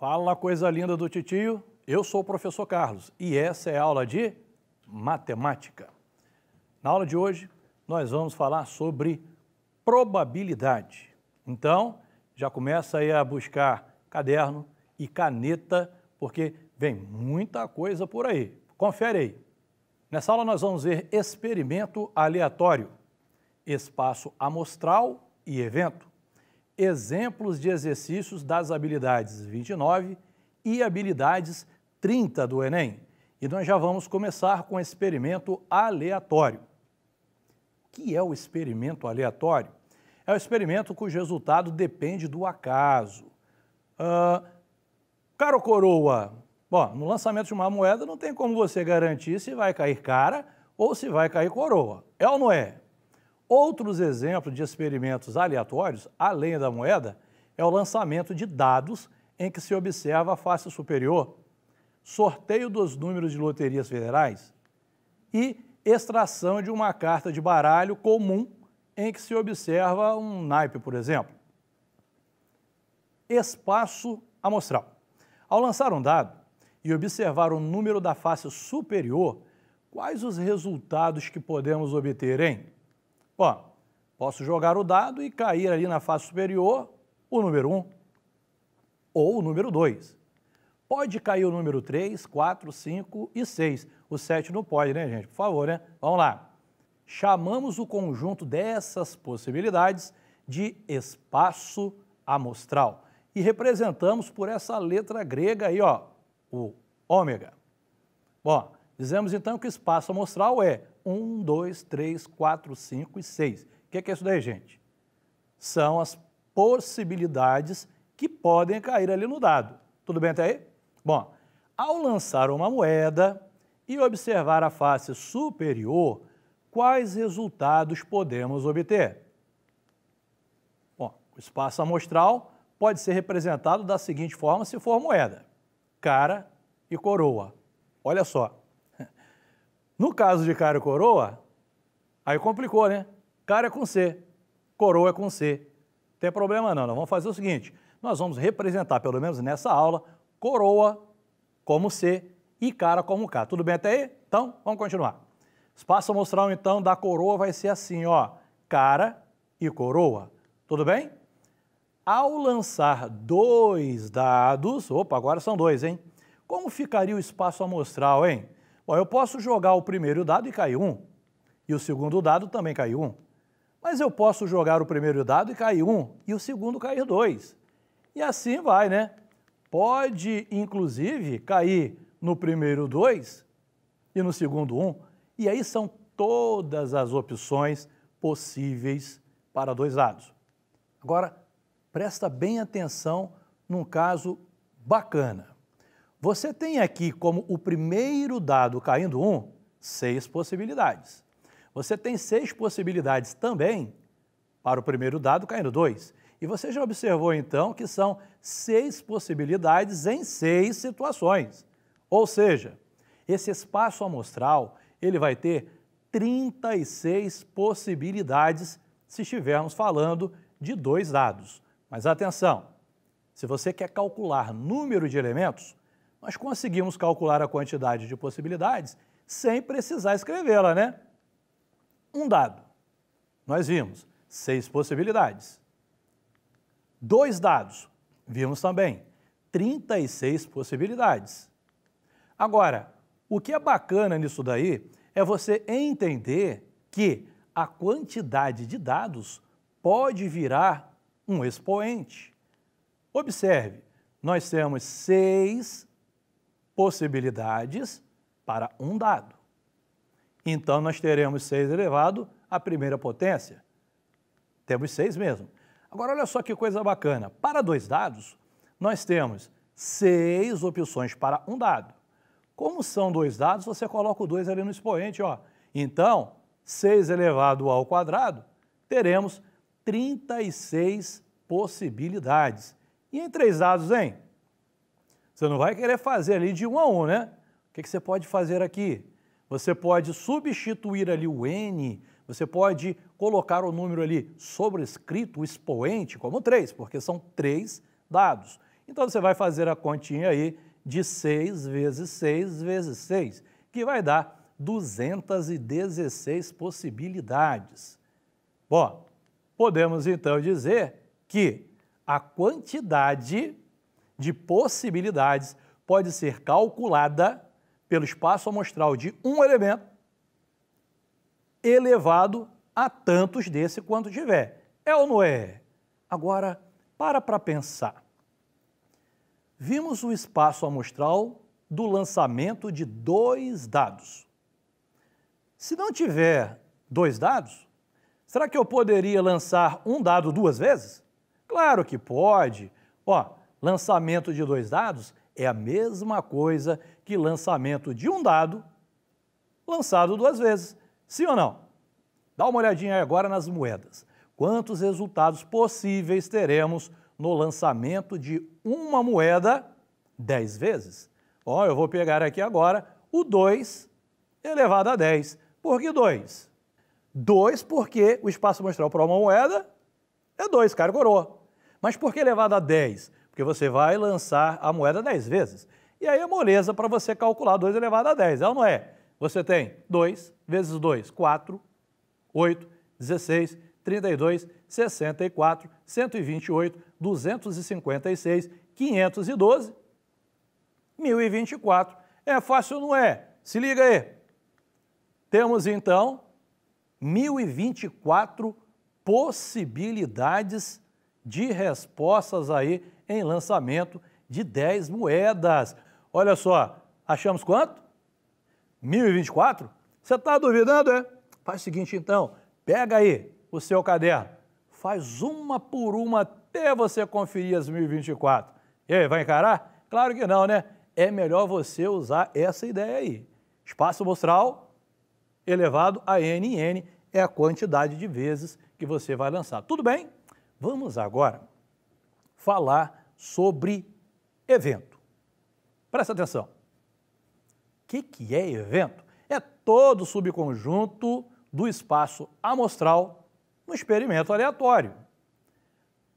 Fala coisa linda do titio. Eu sou o professor Carlos e essa é a aula de matemática. Na aula de hoje, nós vamos falar sobre probabilidade. Então, já começa aí a buscar caderno e caneta, porque vem muita coisa por aí. Confere aí. Nessa aula nós vamos ver experimento aleatório, espaço amostral e evento exemplos de exercícios das habilidades 29 e habilidades 30 do Enem. E nós já vamos começar com o experimento aleatório. O que é o experimento aleatório? É o experimento cujo resultado depende do acaso. Uh, ou coroa? Bom, no lançamento de uma moeda não tem como você garantir se vai cair cara ou se vai cair coroa. É ou não é? Outros exemplos de experimentos aleatórios, além da moeda, é o lançamento de dados em que se observa a face superior, sorteio dos números de loterias federais e extração de uma carta de baralho comum em que se observa um naipe, por exemplo. Espaço amostral. Ao lançar um dado e observar o número da face superior, quais os resultados que podemos obter, hein? Ó, posso jogar o dado e cair ali na face superior o número 1 ou o número 2. Pode cair o número 3, 4, 5 e 6. O 7 não pode, né, gente? Por favor, né? Vamos lá. Chamamos o conjunto dessas possibilidades de espaço amostral e representamos por essa letra grega aí, ó, o ômega. Bom, dizemos então que o espaço amostral é 1, 2, 3, 4, 5 e 6. O é que é isso daí, gente? São as possibilidades que podem cair ali no dado. Tudo bem até aí? Bom, ao lançar uma moeda e observar a face superior, quais resultados podemos obter? Bom, o espaço amostral pode ser representado da seguinte forma se for moeda, cara e coroa. Olha só, no caso de cara e coroa, aí complicou, né? Cara é com C, coroa é com C. Não tem problema não, nós vamos fazer o seguinte, nós vamos representar, pelo menos nessa aula, coroa como C e cara como K. Tudo bem até aí? Então, vamos continuar. Espaço amostral, então, da coroa vai ser assim, ó, cara e coroa. Tudo bem? Ao lançar dois dados, opa, agora são dois, hein? Como ficaria o espaço amostral, hein? Ó, eu posso jogar o primeiro dado e cair um, e o segundo dado também cair um. Mas eu posso jogar o primeiro dado e cair um, e o segundo cair dois. E assim vai, né? Pode, inclusive, cair no primeiro dois e no segundo um. E aí são todas as opções possíveis para dois dados. Agora, presta bem atenção num caso bacana. Você tem aqui como o primeiro dado caindo um, seis possibilidades. Você tem seis possibilidades também para o primeiro dado caindo dois. E você já observou então que são seis possibilidades em seis situações. Ou seja, esse espaço amostral ele vai ter 36 possibilidades se estivermos falando de dois dados. Mas atenção, se você quer calcular número de elementos, nós conseguimos calcular a quantidade de possibilidades sem precisar escrevê-la, né? Um dado. Nós vimos seis possibilidades. Dois dados. Vimos também 36 possibilidades. Agora, o que é bacana nisso daí é você entender que a quantidade de dados pode virar um expoente. Observe, nós temos seis possibilidades para um dado. Então, nós teremos 6 elevado à primeira potência. Temos 6 mesmo. Agora, olha só que coisa bacana. Para dois dados, nós temos seis opções para um dado. Como são dois dados, você coloca o 2 ali no expoente. Ó. Então, 6 elevado ao quadrado, teremos 36 possibilidades. E em três dados, hein? Você não vai querer fazer ali de um a um, né? O que, que você pode fazer aqui? Você pode substituir ali o N, você pode colocar o número ali sobrescrito, o expoente, como 3, porque são três dados. Então você vai fazer a continha aí de 6 vezes 6 vezes 6, que vai dar 216 possibilidades. Bom, podemos então dizer que a quantidade de possibilidades pode ser calculada pelo espaço amostral de um elemento elevado a tantos desse quanto tiver. É ou não é? Agora, para para pensar. Vimos o espaço amostral do lançamento de dois dados. Se não tiver dois dados, será que eu poderia lançar um dado duas vezes? Claro que pode. Ó, Lançamento de dois dados é a mesma coisa que lançamento de um dado lançado duas vezes. Sim ou não? Dá uma olhadinha agora nas moedas. Quantos resultados possíveis teremos no lançamento de uma moeda dez vezes? Ó, eu vou pegar aqui agora o 2 elevado a 10. Por que 2? 2 porque o espaço amostral para uma moeda é 2, cara coroa. Mas por que elevado a 10? porque você vai lançar a moeda 10 vezes. E aí é moleza para você calcular 2 elevado a 10, é ou não é? Você tem 2 vezes 2, 4, 8, 16, 32, 64, 128, 256, 512, 1024. É fácil ou não é? Se liga aí. Temos então 1024 possibilidades de respostas aí em lançamento de 10 moedas. Olha só, achamos quanto? 1024? Você está duvidando, é? Faz o seguinte então, pega aí o seu caderno, faz uma por uma até você conferir as 1024. E aí, vai encarar? Claro que não, né? É melhor você usar essa ideia aí. Espaço mostral elevado a n n é a quantidade de vezes que você vai lançar. Tudo bem? Vamos agora falar sobre evento. Presta atenção. O que, que é evento? É todo subconjunto do espaço amostral no experimento aleatório.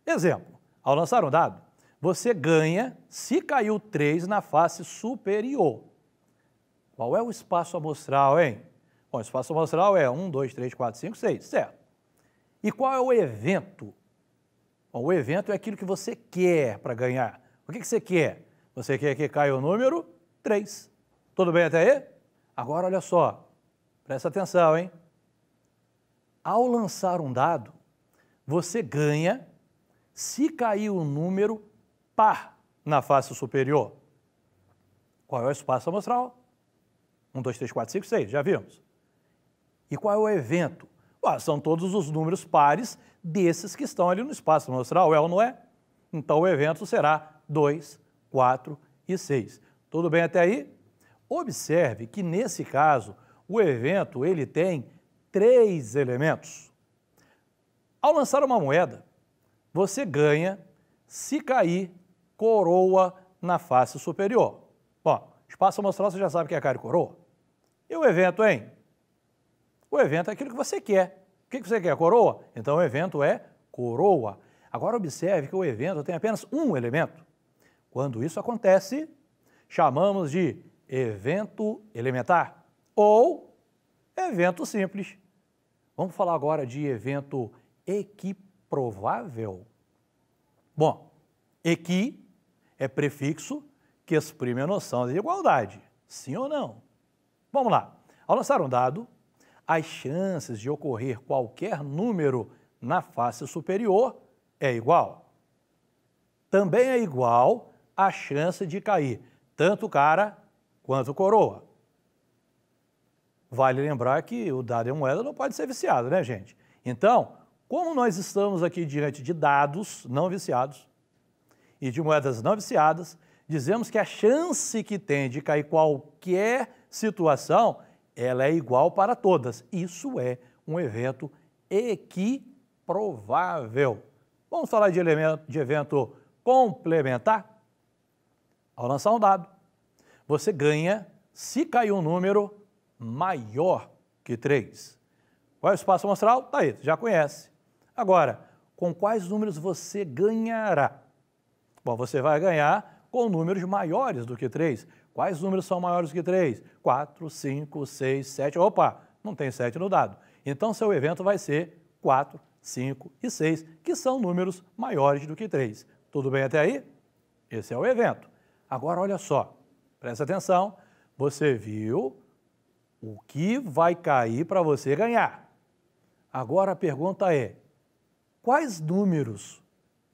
Exemplo, ao lançar um dado, você ganha se caiu 3 na face superior. Qual é o espaço amostral, hein? Bom, o espaço amostral é 1, 2, 3, 4, 5, 6, certo. E qual é o evento Bom, o evento é aquilo que você quer para ganhar. O que, que você quer? Você quer que caia o número 3. Tudo bem até aí? Agora olha só, presta atenção, hein? Ao lançar um dado, você ganha se cair o número par na face superior. Qual é o espaço amostral? 1, 2, 3, 4, 5, 6, já vimos. E qual é o evento? Ah, são todos os números pares desses que estão ali no espaço amostral, é ou não é? Então o evento será 2, 4 e 6. Tudo bem até aí? Observe que nesse caso o evento ele tem três elementos. Ao lançar uma moeda, você ganha se cair coroa na face superior. Bom, espaço amostral você já sabe que é cara e coroa. E o evento, hein? O evento é aquilo que você quer. O que você quer? Coroa? Então o evento é coroa. Agora observe que o evento tem apenas um elemento. Quando isso acontece, chamamos de evento elementar ou evento simples. Vamos falar agora de evento equiprovável. Bom, equi é prefixo que exprime a noção de igualdade, sim ou não? Vamos lá. Ao lançar um dado, as chances de ocorrer qualquer número na face superior é igual. Também é igual a chance de cair tanto cara quanto coroa. Vale lembrar que o dado em moeda não pode ser viciado, né, gente? Então, como nós estamos aqui diante de dados não viciados e de moedas não viciadas, dizemos que a chance que tem de cair qualquer situação ela é igual para todas. Isso é um evento equiprovável. Vamos falar de, elemento, de evento complementar? Ao lançar um dado, você ganha se cair um número maior que 3. Qual é o espaço amostral? Está aí, já conhece. Agora, com quais números você ganhará? Bom, você vai ganhar com números maiores do que 3, Quais números são maiores que 3? 4, 5, 6, 7. Opa, não tem 7 no dado. Então seu evento vai ser 4, 5 e 6, que são números maiores do que 3. Tudo bem até aí? Esse é o evento. Agora olha só, presta atenção. Você viu o que vai cair para você ganhar. Agora a pergunta é: quais números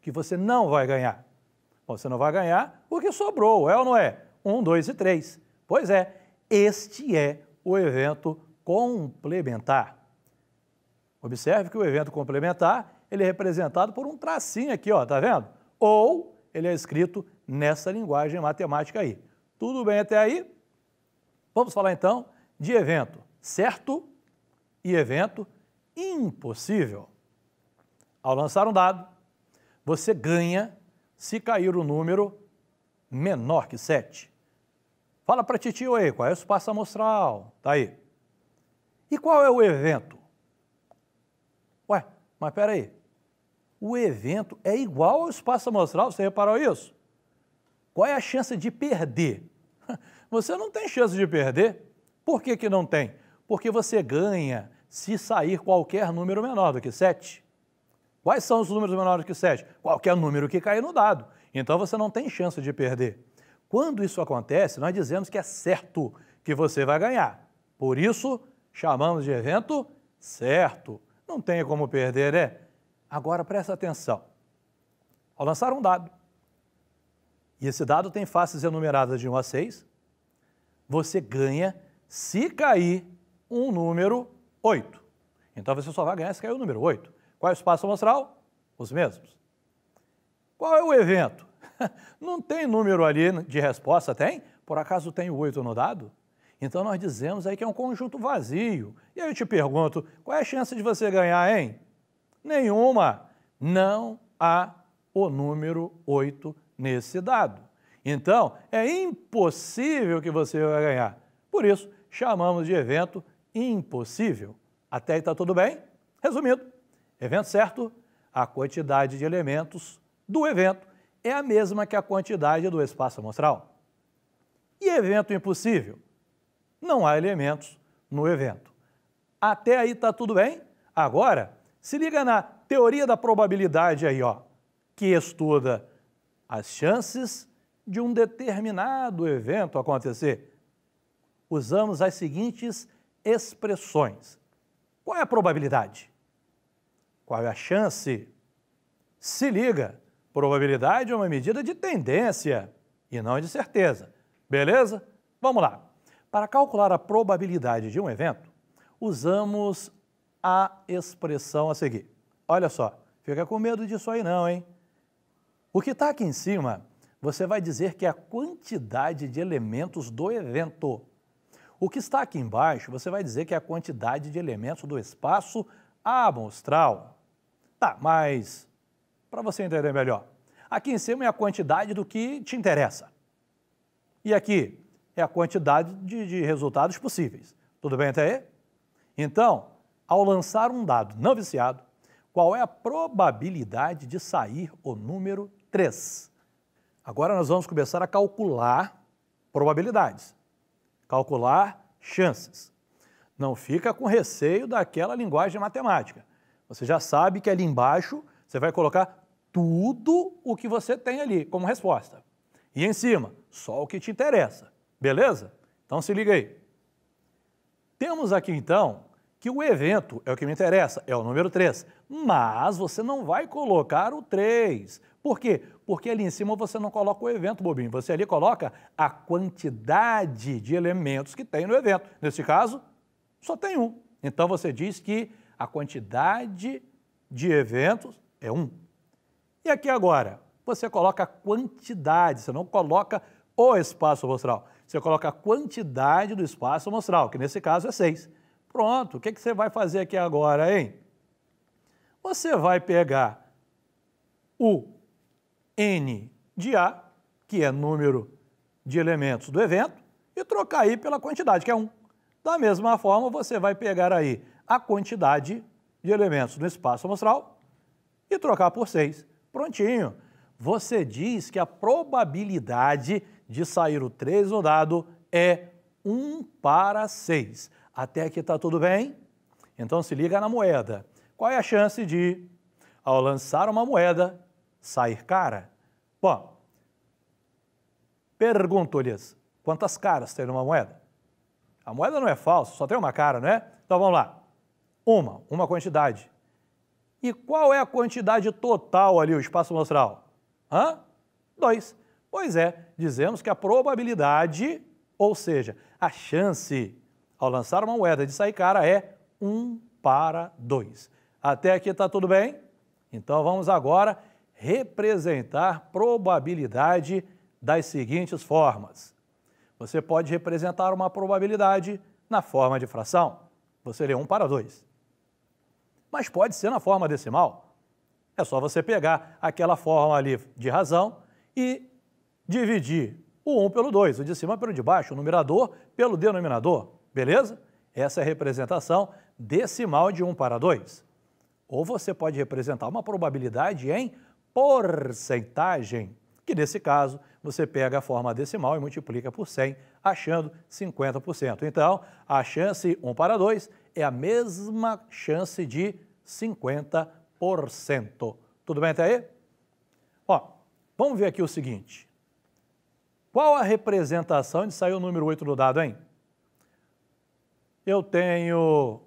que você não vai ganhar? Você não vai ganhar o que sobrou, é ou não é? 1, 2 e 3. Pois é, este é o evento complementar. Observe que o evento complementar ele é representado por um tracinho aqui, ó, tá vendo? Ou ele é escrito nessa linguagem matemática aí. Tudo bem até aí? Vamos falar então de evento certo e evento impossível. Ao lançar um dado, você ganha se cair o número menor que 7. Fala para titio aí, qual é o espaço amostral? Tá aí. E qual é o evento? Ué, mas peraí. O evento é igual ao espaço amostral, você reparou isso? Qual é a chance de perder? Você não tem chance de perder. Por que, que não tem? Porque você ganha se sair qualquer número menor do que 7. Quais são os números menores do que 7? Qualquer número que cair no dado. Então você não tem chance de perder. Quando isso acontece, nós dizemos que é certo que você vai ganhar. Por isso, chamamos de evento certo. Não tem como perder, é? Agora presta atenção. Ao lançar um dado, e esse dado tem faces enumeradas de 1 a 6, você ganha se cair um número 8. Então você só vai ganhar se cair o número 8. Qual é o espaço amostral? Os mesmos. Qual é o evento? Não tem número ali de resposta, tem? Por acaso tem o no dado? Então nós dizemos aí que é um conjunto vazio. E aí eu te pergunto, qual é a chance de você ganhar, hein? Nenhuma. Não há o número 8 nesse dado. Então, é impossível que você vai ganhar. Por isso, chamamos de evento impossível. Até aí está tudo bem? Resumindo, evento certo, a quantidade de elementos do evento é a mesma que a quantidade do espaço amostral. E evento impossível? Não há elementos no evento. Até aí está tudo bem? Agora, se liga na teoria da probabilidade aí, ó, que estuda as chances de um determinado evento acontecer. Usamos as seguintes expressões. Qual é a probabilidade? Qual é a chance? Se liga Probabilidade é uma medida de tendência e não de certeza. Beleza? Vamos lá. Para calcular a probabilidade de um evento, usamos a expressão a seguir. Olha só, fica com medo disso aí não, hein? O que está aqui em cima, você vai dizer que é a quantidade de elementos do evento. O que está aqui embaixo, você vai dizer que é a quantidade de elementos do espaço amostral. Tá, mas para você entender melhor. Aqui em cima é a quantidade do que te interessa. E aqui é a quantidade de, de resultados possíveis. Tudo bem até aí? Então, ao lançar um dado não viciado, qual é a probabilidade de sair o número 3? Agora nós vamos começar a calcular probabilidades, calcular chances. Não fica com receio daquela linguagem matemática. Você já sabe que ali embaixo você vai colocar tudo o que você tem ali como resposta. E em cima, só o que te interessa. Beleza? Então se liga aí. Temos aqui então que o evento é o que me interessa, é o número 3. Mas você não vai colocar o 3. Por quê? Porque ali em cima você não coloca o evento, bobinho. Você ali coloca a quantidade de elementos que tem no evento. Nesse caso, só tem um. Então você diz que a quantidade de eventos é 1. E aqui agora, você coloca a quantidade, você não coloca o espaço amostral, você coloca a quantidade do espaço amostral, que nesse caso é 6. Pronto, o que, que você vai fazer aqui agora, hein? Você vai pegar o N de A, que é número de elementos do evento, e trocar aí pela quantidade, que é 1. Da mesma forma, você vai pegar aí a quantidade de elementos no espaço amostral, e trocar por 6. Prontinho. Você diz que a probabilidade de sair o 3 no dado é 1 para 6. Até aqui está tudo bem? Então se liga na moeda. Qual é a chance de, ao lançar uma moeda, sair cara? Bom, pergunto-lhes, quantas caras tem numa moeda? A moeda não é falsa, só tem uma cara, não é? Então vamos lá. Uma, uma quantidade. E qual é a quantidade total ali, o espaço amostral? Hã? 2. Pois é, dizemos que a probabilidade, ou seja, a chance ao lançar uma moeda de sair cara é 1 para 2. Até aqui está tudo bem? Então vamos agora representar probabilidade das seguintes formas. Você pode representar uma probabilidade na forma de fração. Você lê 1 para 2 mas pode ser na forma decimal. É só você pegar aquela forma ali de razão e dividir o 1 pelo 2, o de cima pelo de baixo, o numerador pelo denominador, beleza? Essa é a representação decimal de 1 para 2. Ou você pode representar uma probabilidade em porcentagem que nesse caso você pega a forma decimal e multiplica por 100, achando 50%. Então, a chance 1 para 2 é a mesma chance de 50%. Tudo bem até aí? Ó, vamos ver aqui o seguinte. Qual a representação de sair o número 8 do dado, hein? Eu tenho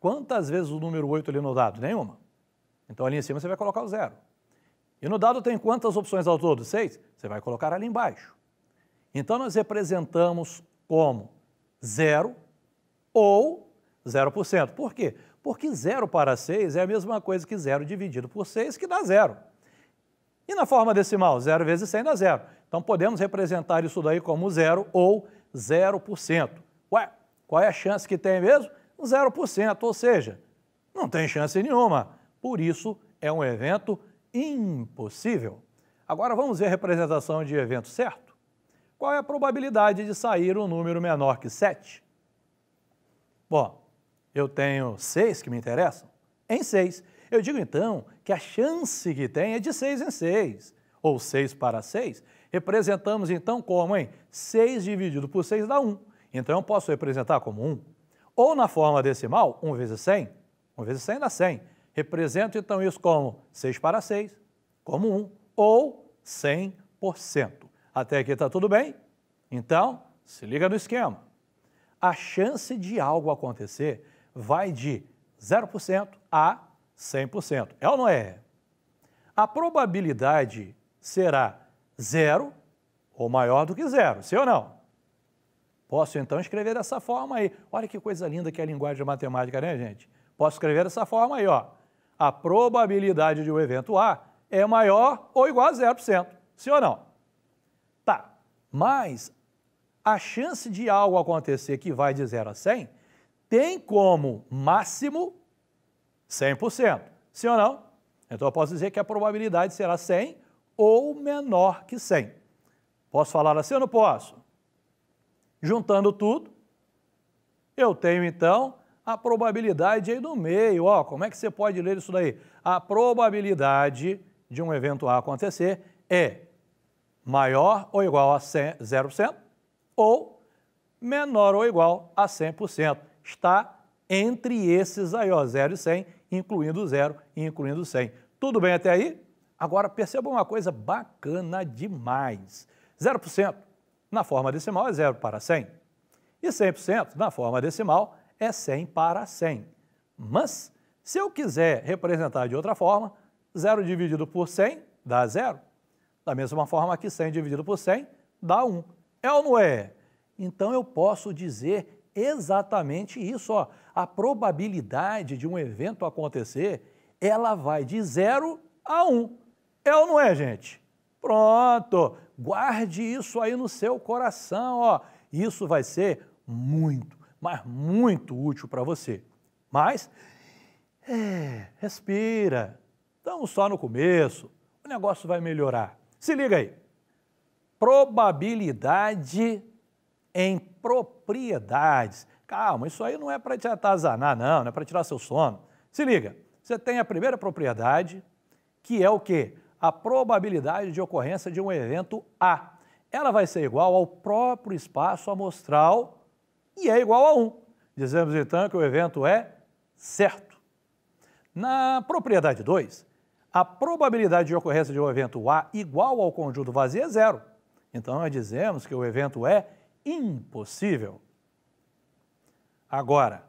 quantas vezes o número 8 ali no dado? Nenhuma. Então ali em cima você vai colocar o zero. E no dado tem quantas opções ao todo? Seis? Você vai colocar ali embaixo. Então nós representamos como zero ou 0%. Por quê? Porque 0 para 6 é a mesma coisa que 0 dividido por 6, que dá zero. E na forma decimal, 0 vezes 100 dá zero. Então podemos representar isso daí como zero ou 0%. Ué, qual é a chance que tem mesmo? 0%, ou seja, não tem chance nenhuma. Por isso é um evento impossível. Agora vamos ver a representação de evento certo. Qual é a probabilidade de sair um número menor que 7? Bom, eu tenho 6 que me interessam. Em 6. Eu digo então que a chance que tem é de 6 em 6, ou 6 para 6. Representamos então como, hein? 6 dividido por 6 dá 1. Então eu posso representar como 1. Ou na forma decimal, 1 vezes 100. 1 vezes 100 dá 100. Represento então isso como 6 para 6, como 1, ou 100%. Até aqui está tudo bem? Então, se liga no esquema. A chance de algo acontecer vai de 0% a 100%. É ou não é? A probabilidade será zero ou maior do que zero, sim ou não? Posso então escrever dessa forma aí. Olha que coisa linda que é a linguagem matemática, né, gente? Posso escrever dessa forma aí, ó a probabilidade de um evento A é maior ou igual a 0%, sim ou não? Tá, mas a chance de algo acontecer que vai de 0 a 100 tem como máximo 100%, sim ou não? Então eu posso dizer que a probabilidade será 100 ou menor que 100. Posso falar assim ou não posso? Juntando tudo, eu tenho então a probabilidade aí do meio. Ó, como é que você pode ler isso daí? A probabilidade de um evento A acontecer é maior ou igual a 0% ou menor ou igual a 100%. Está entre esses aí, ó, 0 e 100, incluindo 0 e incluindo 100. Tudo bem até aí? Agora perceba uma coisa bacana demais. 0% na forma decimal é 0 para 100. E 100% na forma decimal é é 100 para 100. Mas, se eu quiser representar de outra forma, 0 dividido por 100 dá 0. Da mesma forma que 100 dividido por 100 dá 1. É ou não é? Então eu posso dizer exatamente isso. Ó. A probabilidade de um evento acontecer, ela vai de 0 a 1. É ou não é, gente? Pronto! Guarde isso aí no seu coração. Ó. Isso vai ser muito, mas muito útil para você. Mas, é, respira. Estamos só no começo. O negócio vai melhorar. Se liga aí. Probabilidade em propriedades. Calma, isso aí não é para te atazanar, não, não é para tirar seu sono. Se liga, você tem a primeira propriedade, que é o quê? A probabilidade de ocorrência de um evento A. Ela vai ser igual ao próprio espaço amostral e é igual a 1. Dizemos então que o evento é certo. Na propriedade 2, a probabilidade de ocorrência de um evento A igual ao conjunto vazio é zero. Então nós dizemos que o evento é impossível. Agora,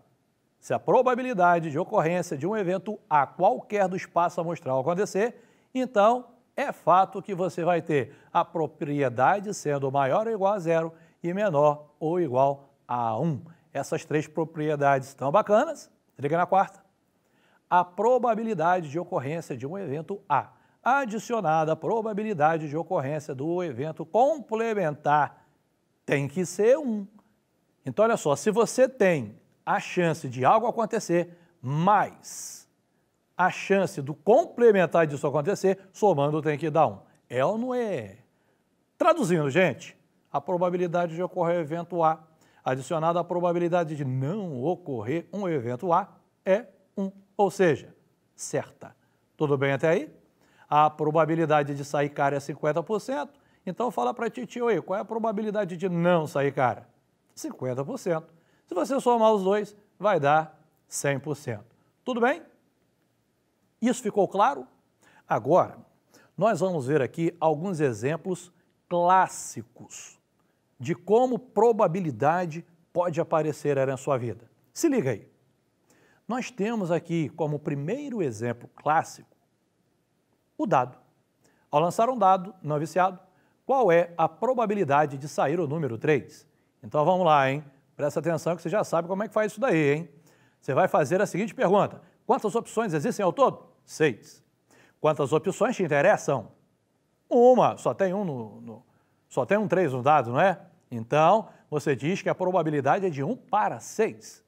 se a probabilidade de ocorrência de um evento A qualquer do espaço amostral acontecer, então é fato que você vai ter a propriedade sendo maior ou igual a zero e menor ou igual a1. Essas três propriedades estão bacanas, liga na quarta. A probabilidade de ocorrência de um evento A, adicionada à probabilidade de ocorrência do evento complementar, tem que ser 1. Então, olha só, se você tem a chance de algo acontecer mais a chance do complementar disso acontecer, somando tem que dar 1. É ou não é? Traduzindo, gente, a probabilidade de ocorrer evento A adicionada à probabilidade de não ocorrer um evento A, é 1, ou seja, certa. Tudo bem até aí? A probabilidade de sair cara é 50%, então fala para titio aí, qual é a probabilidade de não sair cara? 50%. Se você somar os dois, vai dar 100%. Tudo bem? Isso ficou claro? Agora, nós vamos ver aqui alguns exemplos clássicos de como probabilidade pode aparecer na sua vida. Se liga aí. Nós temos aqui como primeiro exemplo clássico o dado. Ao lançar um dado não viciado, qual é a probabilidade de sair o número 3? Então vamos lá, hein? Presta atenção que você já sabe como é que faz isso daí, hein? Você vai fazer a seguinte pergunta: quantas opções existem ao todo? Seis. Quantas opções te interessam? Uma, só tem um no, no só tem um 3 no dado, não é? Então, você diz que a probabilidade é de 1 para 6.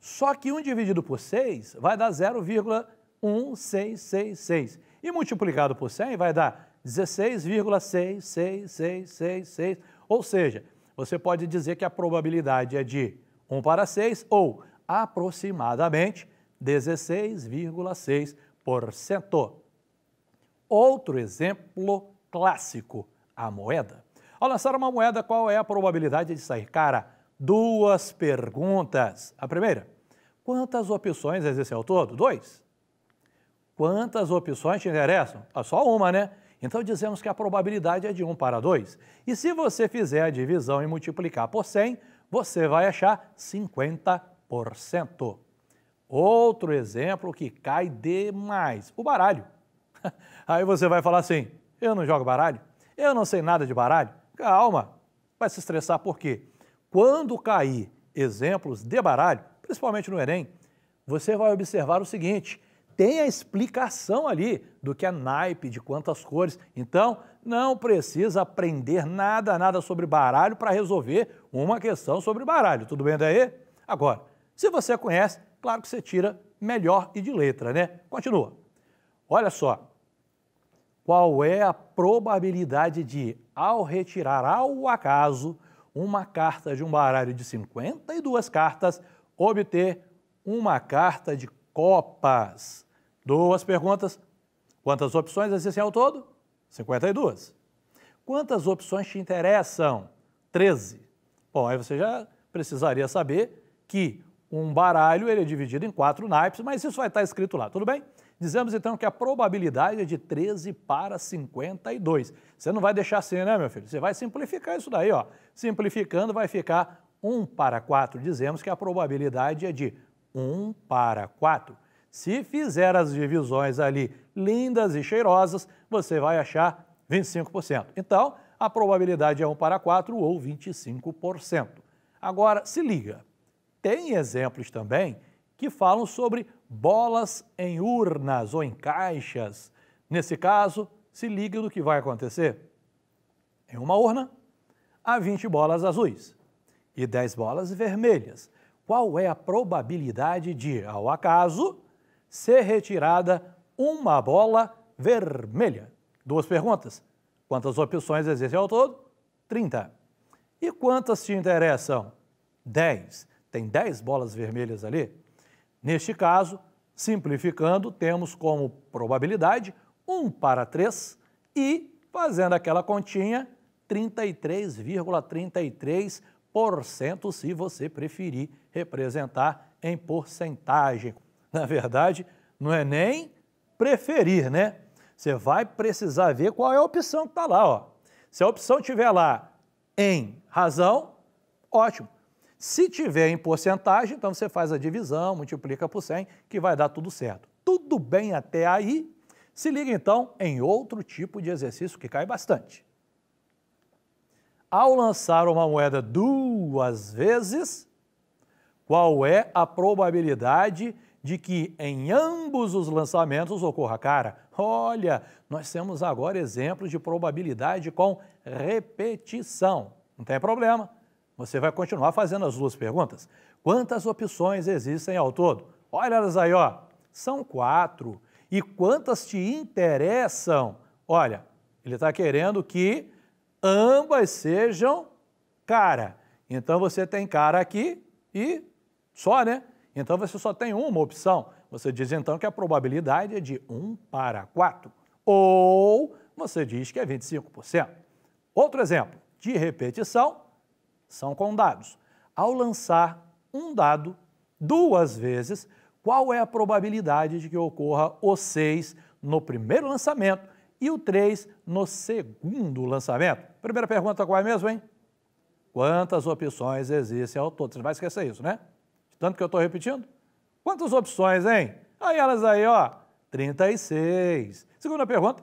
Só que 1 dividido por 6 vai dar 0,1666. E multiplicado por 100 vai dar 16,66666. Ou seja, você pode dizer que a probabilidade é de 1 para 6 ou aproximadamente 16,6%. Outro exemplo clássico a moeda? Ao lançar uma moeda, qual é a probabilidade de sair cara? Duas perguntas. A primeira, quantas opções existem ao todo? Dois. Quantas opções te interessam? Ah, só uma, né? Então dizemos que a probabilidade é de 1 para 2. E se você fizer a divisão e multiplicar por 100, você vai achar 50%. Outro exemplo que cai demais, o baralho. Aí você vai falar assim: eu não jogo baralho. Eu não sei nada de baralho? Calma, vai se estressar por quê? Quando cair exemplos de baralho, principalmente no Enem, você vai observar o seguinte: tem a explicação ali do que é naipe, de quantas cores. Então, não precisa aprender nada, nada sobre baralho para resolver uma questão sobre baralho. Tudo bem daí? Agora, se você conhece, claro que você tira melhor e de letra, né? Continua. Olha só, qual é a probabilidade de, ao retirar ao acaso uma carta de um baralho de 52 cartas, obter uma carta de copas. Duas perguntas. Quantas opções existem ao todo? 52. Quantas opções te interessam? 13. Bom, aí você já precisaria saber que um baralho ele é dividido em quatro naipes, mas isso vai estar escrito lá, tudo bem? Dizemos então que a probabilidade é de 13 para 52. Você não vai deixar assim, né, meu filho? Você vai simplificar isso daí, ó. Simplificando vai ficar 1 para 4. Dizemos que a probabilidade é de 1 para 4. Se fizer as divisões ali lindas e cheirosas, você vai achar 25%. Então, a probabilidade é 1 para 4 ou 25%. Agora, se liga, tem exemplos também que falam sobre bolas em urnas ou em caixas. Nesse caso, se liga no que vai acontecer. Em uma urna, há 20 bolas azuis e 10 bolas vermelhas. Qual é a probabilidade de, ao acaso, ser retirada uma bola vermelha? Duas perguntas. Quantas opções existem ao todo? 30. E quantas te interessam? 10. Tem 10 bolas vermelhas ali? Neste caso, simplificando, temos como probabilidade 1 para 3 e, fazendo aquela continha, 33,33% se você preferir representar em porcentagem. Na verdade, não é nem preferir, né? Você vai precisar ver qual é a opção que está lá. Ó. Se a opção estiver lá em razão, ótimo. Se tiver em porcentagem, então você faz a divisão, multiplica por 100, que vai dar tudo certo. Tudo bem até aí? Se liga então em outro tipo de exercício que cai bastante. Ao lançar uma moeda duas vezes, qual é a probabilidade de que em ambos os lançamentos ocorra cara? Olha, nós temos agora exemplos de probabilidade com repetição. Não tem problema. Você vai continuar fazendo as duas perguntas. Quantas opções existem ao todo? Olha elas aí, ó. São quatro. E quantas te interessam? Olha, ele está querendo que ambas sejam cara. Então você tem cara aqui e só, né? Então você só tem uma opção. Você diz então que a probabilidade é de 1 para 4. Ou você diz que é 25%. Outro exemplo de repetição são condados. Ao lançar um dado duas vezes, qual é a probabilidade de que ocorra o 6 no primeiro lançamento e o 3 no segundo lançamento? Primeira pergunta qual é mesmo, hein? Quantas opções existem ao todo? Você não vai esquecer isso, né? Tanto que eu estou repetindo. Quantas opções, hein? Aí elas aí, ó, 36. Segunda pergunta,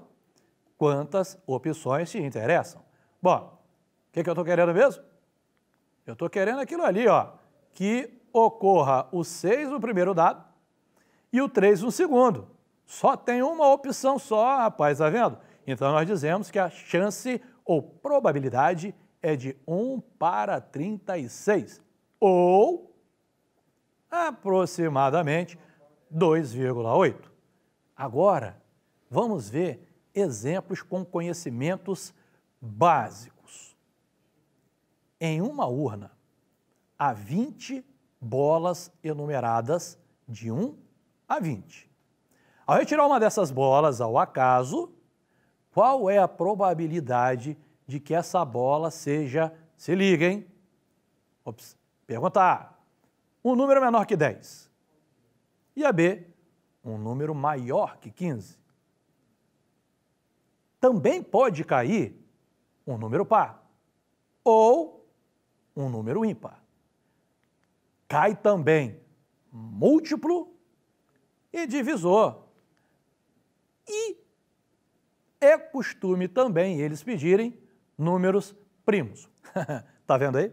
quantas opções te interessam? Bom, o que, que eu estou querendo mesmo? Eu estou querendo aquilo ali, ó, que ocorra o 6 no primeiro dado e o 3 no segundo. Só tem uma opção só, rapaz, está vendo? Então nós dizemos que a chance ou probabilidade é de 1 para 36, ou aproximadamente 2,8. Agora, vamos ver exemplos com conhecimentos básicos em uma urna há 20 bolas enumeradas de 1 a 20. Ao retirar uma dessas bolas ao acaso, qual é a probabilidade de que essa bola seja, se liga, hein? Ops, pergunta A, um número menor que 10. E a B, um número maior que 15. Também pode cair um número par. Ou um número ímpar. Cai também múltiplo e divisor. E é costume também eles pedirem números primos. tá vendo aí?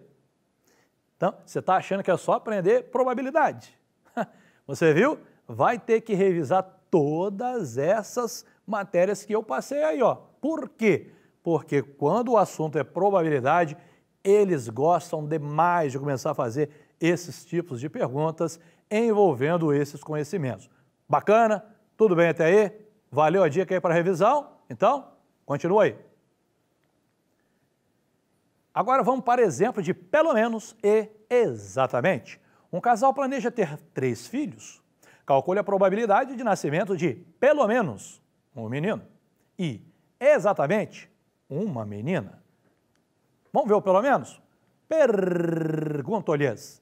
Então, você está achando que é só aprender probabilidade. Você viu? Vai ter que revisar todas essas matérias que eu passei aí, ó. Por quê? Porque quando o assunto é probabilidade, eles gostam demais de começar a fazer esses tipos de perguntas envolvendo esses conhecimentos. Bacana? Tudo bem até aí? Valeu a dica aí para revisão? Então, continua aí. Agora vamos para exemplo de pelo menos e exatamente. Um casal planeja ter três filhos. Calcule a probabilidade de nascimento de pelo menos um menino e exatamente uma menina. Vamos ver pelo menos? Pergunto-lhes.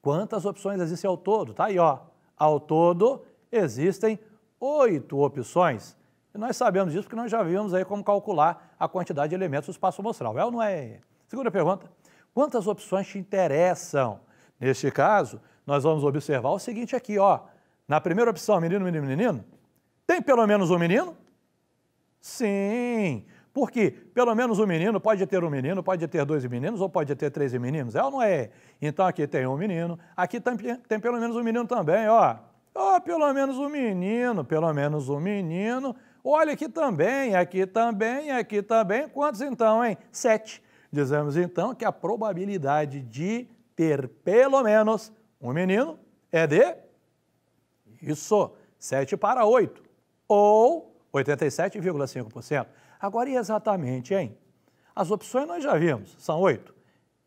Quantas opções existem ao todo? Tá aí, ó. Ao todo existem oito opções. E nós sabemos disso porque nós já vimos aí como calcular a quantidade de elementos do espaço amostral. É ou não é? Segunda pergunta. Quantas opções te interessam? Neste caso, nós vamos observar o seguinte aqui, ó. Na primeira opção, menino, menino, menino, tem pelo menos um menino? Sim, porque pelo menos um menino pode ter um menino, pode ter dois meninos ou pode ter três meninos. É ou não é? Então aqui tem um menino, aqui tem, tem pelo menos um menino também, ó. Ó, pelo menos um menino, pelo menos um menino. Olha aqui também, aqui também, aqui também. Quantos então, hein? Sete. Dizemos então que a probabilidade de ter pelo menos um menino é de. Isso, 7 para 8, ou 87,5%. Agora, e exatamente, hein? As opções nós já vimos, são oito.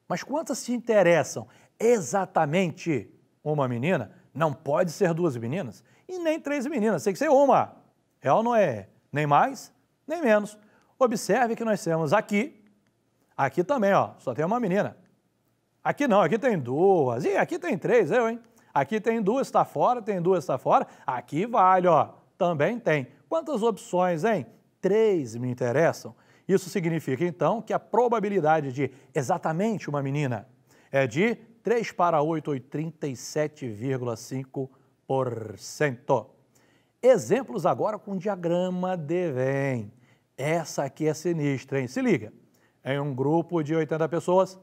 Mas quantas se interessam exatamente uma menina? Não pode ser duas meninas e nem três meninas, tem que ser uma. Real é não é? Nem mais, nem menos. Observe que nós temos aqui, aqui também, ó, só tem uma menina. Aqui não, aqui tem duas, e aqui tem três, eu, hein? Aqui tem duas, está fora, tem duas, está fora. Aqui vale, ó, também tem. Quantas opções, hein? três me interessam. Isso significa, então, que a probabilidade de exatamente uma menina é de 3 para 8, 37,5%. Exemplos agora com diagrama de Venn. Essa aqui é sinistra, hein? Se liga. Em um grupo de 80 pessoas,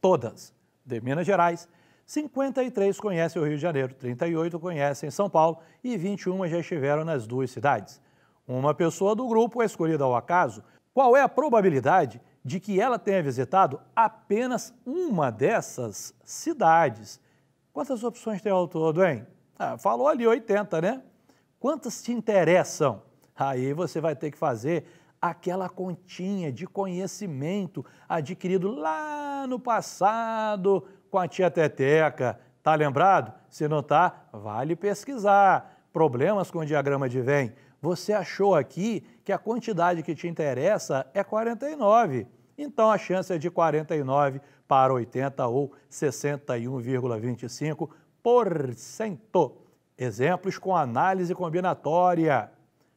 todas de Minas Gerais, 53 conhecem o Rio de Janeiro, 38 conhecem São Paulo e 21 já estiveram nas duas cidades. Uma pessoa do grupo é escolhida ao acaso. Qual é a probabilidade de que ela tenha visitado apenas uma dessas cidades? Quantas opções tem ao todo, hein? Ah, falou ali 80, né? Quantas te interessam? Aí você vai ter que fazer aquela continha de conhecimento adquirido lá no passado com a tia Teteca. Tá lembrado? Se não tá, vale pesquisar. Problemas com o diagrama de Venn você achou aqui que a quantidade que te interessa é 49. Então a chance é de 49 para 80 ou 61,25%. Exemplos com análise combinatória.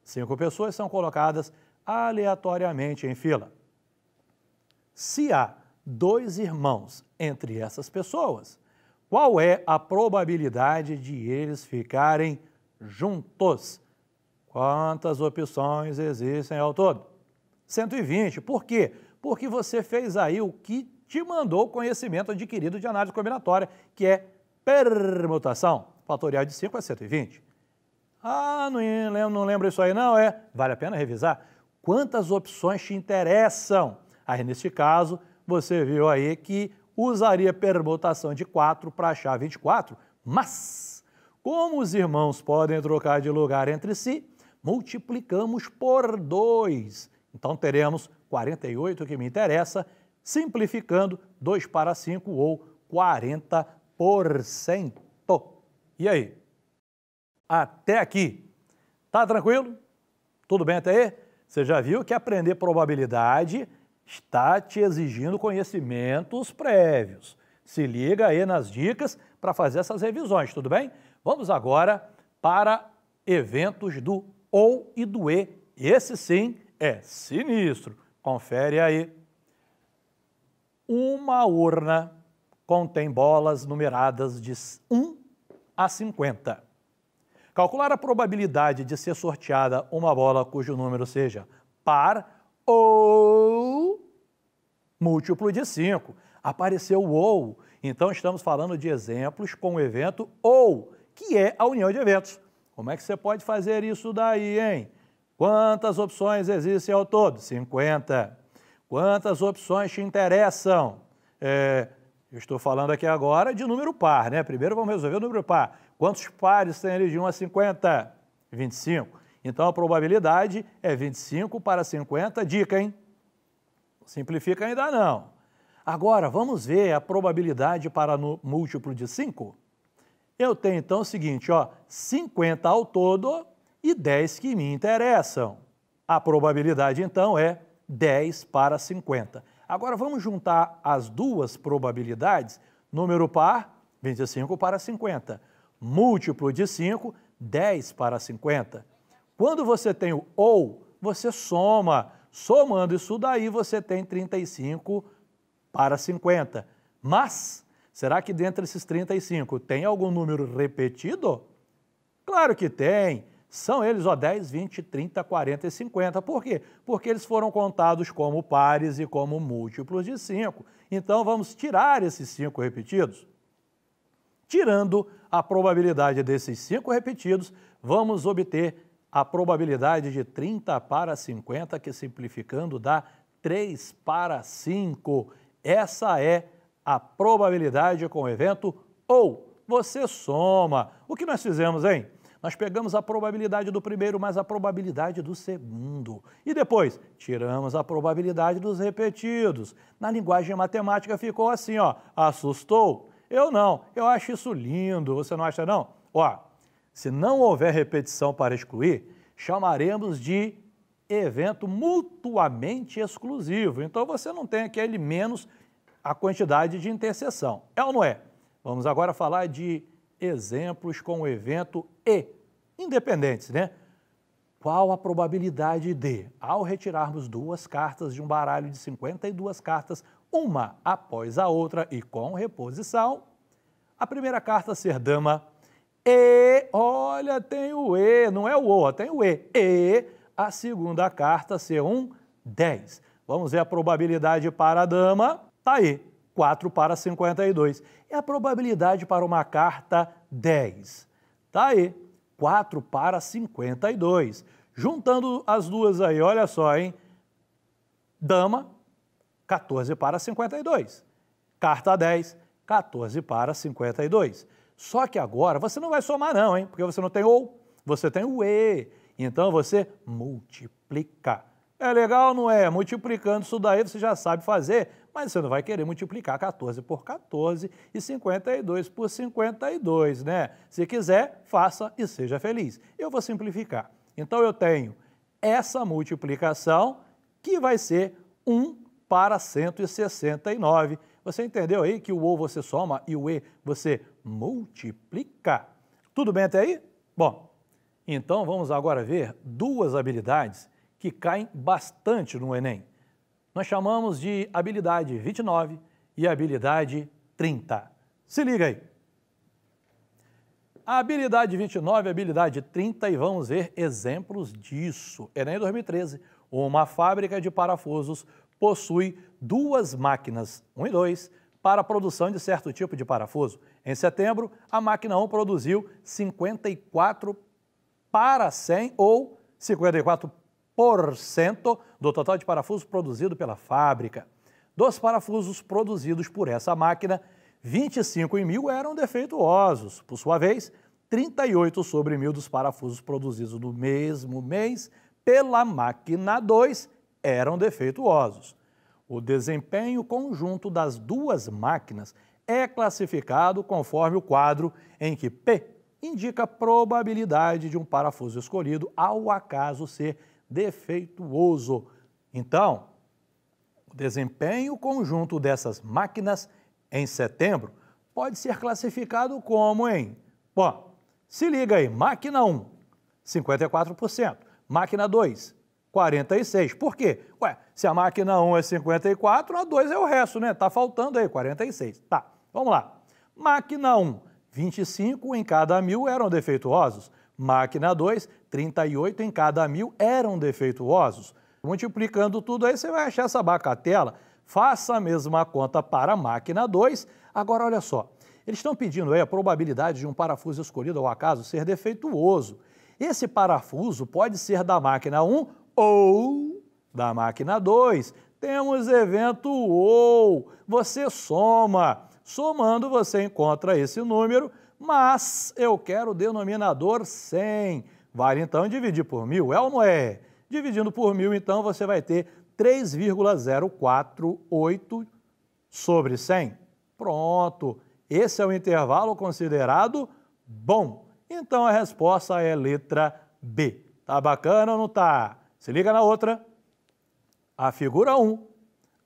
Cinco pessoas são colocadas aleatoriamente em fila. Se há dois irmãos entre essas pessoas, qual é a probabilidade de eles ficarem juntos? Quantas opções existem ao todo? 120. Por quê? Porque você fez aí o que te mandou o conhecimento adquirido de análise combinatória, que é permutação. Fatorial de 5 é 120. Ah, não lembro, não lembro isso aí não, é? Vale a pena revisar? Quantas opções te interessam? Aí, neste caso, você viu aí que usaria permutação de 4 para achar 24, mas como os irmãos podem trocar de lugar entre si, multiplicamos por 2. Então teremos 48, que me interessa, simplificando 2 para 5 ou 40%. E aí? Até aqui. Tá tranquilo? Tudo bem até aí? Você já viu que aprender probabilidade está te exigindo conhecimentos prévios. Se liga aí nas dicas para fazer essas revisões, tudo bem? Vamos agora para eventos do ou e Esse sim é sinistro. Confere aí. Uma urna contém bolas numeradas de 1 a 50. Calcular a probabilidade de ser sorteada uma bola cujo número seja par ou múltiplo de 5. Apareceu o ou, então estamos falando de exemplos com o evento ou, que é a união de eventos. Como é que você pode fazer isso daí, hein? Quantas opções existem ao todo? 50. Quantas opções te interessam? É, eu estou falando aqui agora de número par, né? Primeiro vamos resolver o número par. Quantos pares tem ali de 1 a 50? 25. Então a probabilidade é 25 para 50. Dica, hein? Simplifica ainda não. Agora, vamos ver a probabilidade para múltiplo de 5? Eu tenho então o seguinte, ó, 50 ao todo e 10 que me interessam. A probabilidade então é 10 para 50. Agora vamos juntar as duas probabilidades, número par, 25 para 50, múltiplo de 5, 10 para 50. Quando você tem o ou, você soma. Somando isso daí, você tem 35 para 50. Mas Será que dentre esses 35 tem algum número repetido? Claro que tem. São eles, ó, 10, 20, 30, 40 e 50. Por quê? Porque eles foram contados como pares e como múltiplos de 5. Então vamos tirar esses 5 repetidos. Tirando a probabilidade desses 5 repetidos, vamos obter a probabilidade de 30 para 50, que simplificando dá 3 para 5. Essa é a a probabilidade com o evento ou você soma. O que nós fizemos, hein? Nós pegamos a probabilidade do primeiro mais a probabilidade do segundo. E depois tiramos a probabilidade dos repetidos. Na linguagem matemática ficou assim, ó. Assustou? Eu não. Eu acho isso lindo. Você não acha não? Ó, se não houver repetição para excluir, chamaremos de evento mutuamente exclusivo. Então você não tem aquele menos a quantidade de intercessão. É ou não é? Vamos agora falar de exemplos com o evento E, independentes, né? Qual a probabilidade de, ao retirarmos duas cartas de um baralho de 52 cartas, uma após a outra e com reposição, a primeira carta ser dama E, olha, tem o E, não é o O, tem o E, E, a segunda carta ser um 10. Vamos ver a probabilidade para a dama. Está aí, 4 para 52. É a probabilidade para uma carta 10. Está aí, 4 para 52. Juntando as duas aí, olha só, hein? Dama, 14 para 52. Carta 10, 14 para 52. Só que agora você não vai somar, não, hein? Porque você não tem ou, você tem o e. Então você multiplica. É legal, não é? Multiplicando isso daí você já sabe fazer mas você não vai querer multiplicar 14 por 14 e 52 por 52, né? Se quiser, faça e seja feliz. Eu vou simplificar. Então eu tenho essa multiplicação que vai ser 1 para 169. Você entendeu aí que o O você soma e o E você multiplica? Tudo bem até aí? Bom, então vamos agora ver duas habilidades que caem bastante no Enem nós chamamos de habilidade 29 e habilidade 30. Se liga aí. A habilidade 29 e habilidade 30 e vamos ver exemplos disso. em 2013, uma fábrica de parafusos possui duas máquinas, 1 e 2, para a produção de certo tipo de parafuso. Em setembro, a máquina 1 produziu 54 para 100 ou 54% do total de parafusos produzido pela fábrica. Dos parafusos produzidos por essa máquina, 25 mil eram defeituosos. Por sua vez, 38 sobre mil dos parafusos produzidos no mesmo mês pela máquina 2 eram defeituosos. O desempenho conjunto das duas máquinas é classificado conforme o quadro em que P indica a probabilidade de um parafuso escolhido ao acaso ser defeituoso. Então, o desempenho conjunto dessas máquinas em setembro pode ser classificado como em. Bom, se liga aí, máquina 1, 54%, máquina 2, 46. Por quê? Ué, se a máquina 1 é 54, a 2 é o resto, né? Tá faltando aí 46. Tá. Vamos lá. Máquina 1, 25 em cada mil eram defeituosos máquina 2, 38 em cada mil eram defeituosos. Multiplicando tudo aí, você vai achar essa bacatela. Faça a mesma conta para a máquina 2. Agora, olha só, eles estão pedindo aí a probabilidade de um parafuso escolhido ao acaso ser defeituoso. Esse parafuso pode ser da máquina 1 ou da máquina 2. Temos evento ou. Você soma. Somando, você encontra esse número mas eu quero o denominador 100. Vale então dividir por mil, é ou não é? Dividindo por mil, então, você vai ter 3,048 sobre 100. Pronto, esse é o intervalo considerado bom. Então a resposta é letra B. Tá bacana ou não tá? Se liga na outra. A figura 1,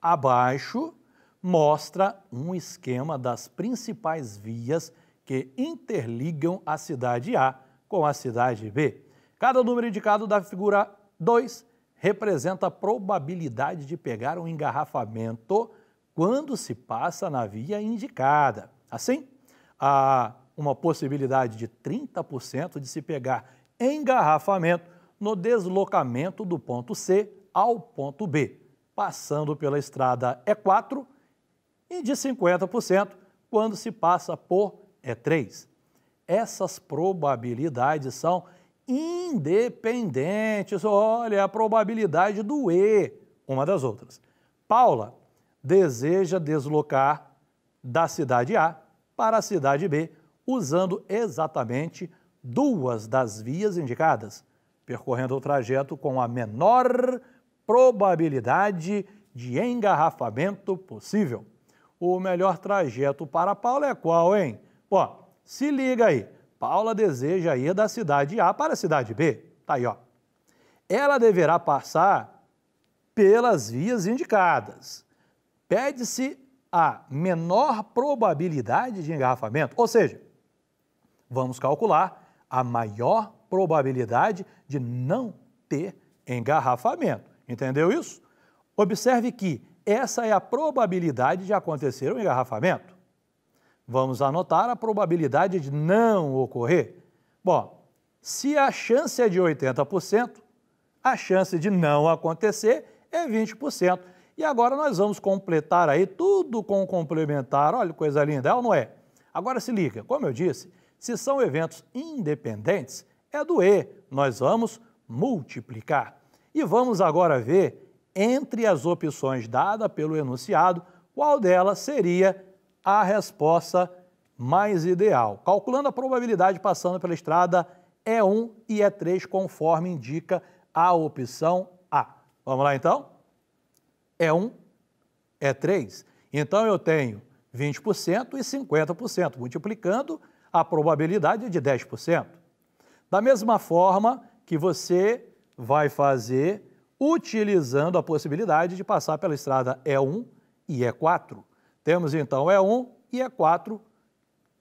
abaixo, mostra um esquema das principais vias que interligam a cidade A com a cidade B. Cada número indicado da figura 2 representa a probabilidade de pegar um engarrafamento quando se passa na via indicada. Assim, há uma possibilidade de 30% de se pegar engarrafamento no deslocamento do ponto C ao ponto B, passando pela estrada E4 e de 50% quando se passa por é 3. Essas probabilidades são independentes. Olha é a probabilidade do E, uma das outras. Paula deseja deslocar da cidade A para a cidade B, usando exatamente duas das vias indicadas, percorrendo o trajeto com a menor probabilidade de engarrafamento possível. O melhor trajeto para Paula é qual, hein? Ó, se liga aí. Paula deseja ir da cidade A para a cidade B. Tá aí, ó. Ela deverá passar pelas vias indicadas. Pede-se a menor probabilidade de engarrafamento, ou seja, vamos calcular a maior probabilidade de não ter engarrafamento. Entendeu isso? Observe que essa é a probabilidade de acontecer um engarrafamento. Vamos anotar a probabilidade de não ocorrer. Bom, se a chance é de 80%, a chance de não acontecer é 20%. E agora nós vamos completar aí tudo com o complementar. Olha que coisa linda, é ou não é? Agora se liga, como eu disse, se são eventos independentes, é do E. Nós vamos multiplicar. E vamos agora ver, entre as opções dadas pelo enunciado, qual delas seria a resposta mais ideal. Calculando a probabilidade passando pela estrada E1 é e E3, é conforme indica a opção A. Vamos lá então? E1, é E3. Então eu tenho 20% e 50%, multiplicando a probabilidade de 10%. Da mesma forma que você vai fazer utilizando a possibilidade de passar pela estrada E1 e E4. Temos então E1 é e E4 é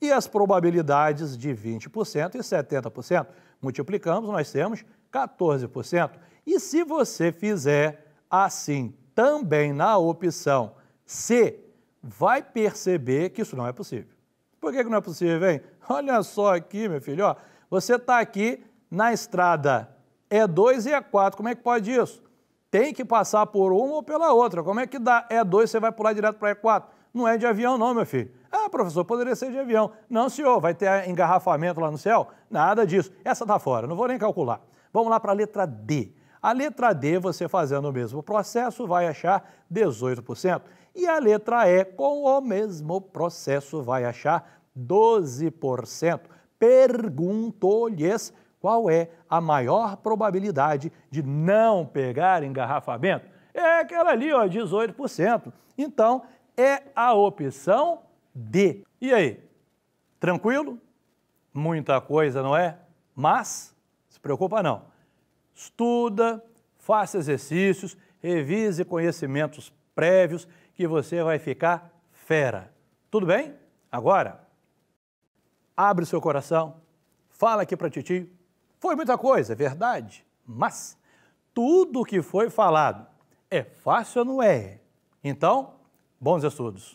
e as probabilidades de 20% e 70%. Multiplicamos, nós temos 14%. E se você fizer assim também na opção C, vai perceber que isso não é possível. Por que, não é possível, hein? Olha só aqui, meu filho, ó, você está aqui na estrada E2 é e E4, como é que pode isso? Tem que passar por uma ou pela outra. Como é que dá E2, você vai pular direto para E4? Não é de avião, não, meu filho. Ah, professor, poderia ser de avião. Não, senhor, vai ter engarrafamento lá no céu? Nada disso. Essa está fora, não vou nem calcular. Vamos lá para a letra D. A letra D, você fazendo o mesmo processo, vai achar 18%. E a letra E, com o mesmo processo, vai achar 12%. Pergunto-lhes qual é a maior probabilidade de não pegar engarrafamento. É aquela ali, ó, 18%. Então, é a opção D. E aí? Tranquilo? Muita coisa, não é? Mas, se preocupa não. Estuda, faça exercícios, revise conhecimentos prévios que você vai ficar fera. Tudo bem? Agora, abre o seu coração, fala aqui para Titi. Foi muita coisa, é verdade, mas tudo o que foi falado é fácil ou não é? Então, Bons estudos!